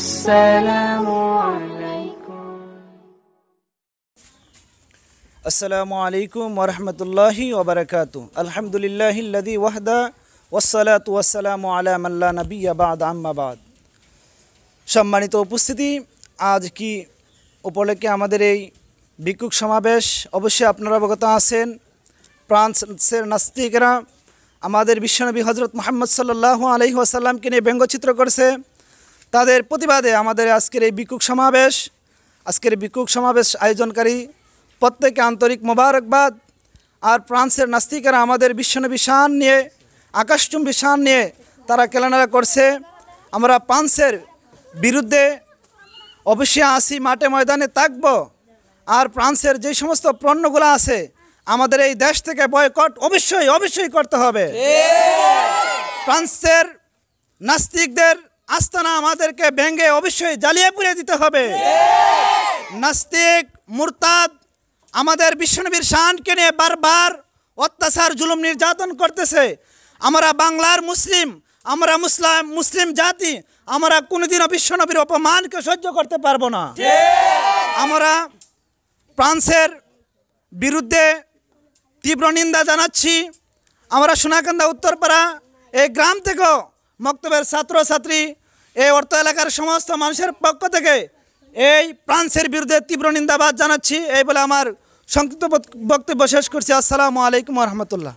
আসসালামু আলাইকুম ওরহমতুল্লাহি ওবরাকাত আলহামদুলিল্লাহিল্লাদি ওয়াহদা ওসালাত ওয়াসালাম আলাম আল্লাহ নবী আবাদ আম্মাবাদ সম্মানিত উপস্থিতি আজ কি উপলক্ষে আমাদের এই ভিক্ষুক সমাবেশ অবশ্যই আপনারা অবগত আছেন ফ্রান্সের নাস্তিকরা আমাদের বিশ্বনবী হজরত মোহাম্মদ সাল্লাহ আলহি ওয়াসাল্লামকে নিয়ে ব্যঙ্গচিত্র করেছে তাদের প্রতিবাদে আমাদের আজকের এই বিক্ষোভ সমাবেশ আজকের বিক্ষোভ সমাবেশ আয়োজনকারী প্রত্যেকে আন্তরিক মোবারকবাদ আর ফ্রান্সের নাস্তিকেরা আমাদের বিশ্বনবী শান নিয়ে আকাশচুম্বী শান নিয়ে তারা কেলানারা করছে আমরা ফ্রান্সের বিরুদ্ধে অবশ্যই আসি মাঠে ময়দানে থাকব আর ফ্রান্সের যে সমস্ত পণ্যগুলো আছে আমাদের এই দেশ থেকে বয়কট অবশ্যই অবশ্যই করতে হবে ফ্রান্সের নাস্তিকদের আস্তানা আমাদেরকে ভেঙে অবশ্যই জ্বালিয়ে পুড়ে দিতে হবে নাস্তিক মুরতাদ আমাদের বিশ্বনবীর শানকে নিয়ে বারবার অত্যাচার জুলুম নির্যাতন করতেছে আমরা বাংলার মুসলিম আমরা মুসলাম মুসলিম জাতি আমরা কোনোদিনও বিশ্বনবীর অপমানকে সহ্য করতে পারবো না আমরা ফ্রান্সের বিরুদ্ধে তীব্র নিন্দা জানাচ্ছি আমরা সোনাকান্দা উত্তরপাড়া এই গ্রাম থেকেও মক্তবের ছাত্রছাত্রী এই অর্থ এলাকার সমস্ত মানুষের পক্ষ থেকে এই ফ্রান্সের বিরুদ্ধে তীব্র নিন্দাবাদ জানাচ্ছি এই বলে আমার সংক্ষিপ্ত বক্তব্য শেষ করছি আসসালামু আলাইকুম রহমতুল্লাহ